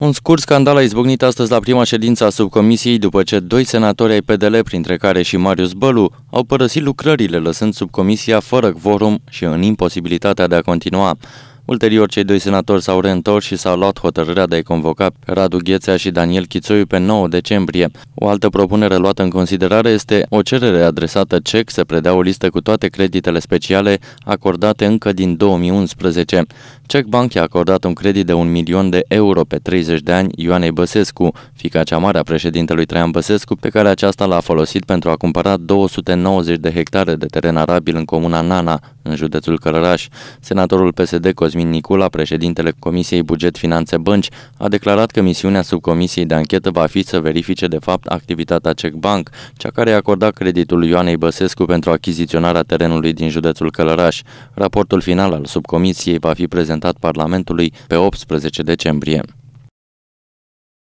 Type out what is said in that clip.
Un scurt scandal a izbucnit astăzi la prima ședință a subcomisiei după ce doi senatori ai PDL, printre care și Marius Bălu, au părăsit lucrările lăsând subcomisia fără quorum și în imposibilitatea de a continua. Ulterior, cei doi senatori s-au reîntors și s-au luat hotărârea de a-i convoca pe Radu Ghețea și Daniel Chițoiu pe 9 decembrie. O altă propunere luată în considerare este o cerere adresată CEC să predea o listă cu toate creditele speciale acordate încă din 2011. CEC Bank i-a acordat un credit de 1 milion de euro pe 30 de ani Ioanei Băsescu, fica cea mare a președintelui Traian Băsescu, pe care aceasta l-a folosit pentru a cumpăra 290 de hectare de teren arabil în comuna Nana, în județul Călăraș. Senatorul PSD Cosmin Nicula, președintele Comisiei Buget Finanțe Bănci, a declarat că misiunea subcomisiei de anchetă va fi să verifice de fapt activitatea Cec Bank, cea care a acordat creditul Ioanei Băsescu pentru achiziționarea terenului din județul Călăraș. Raportul final al subcomisiei va fi prezentat Parlamentului pe 18 decembrie.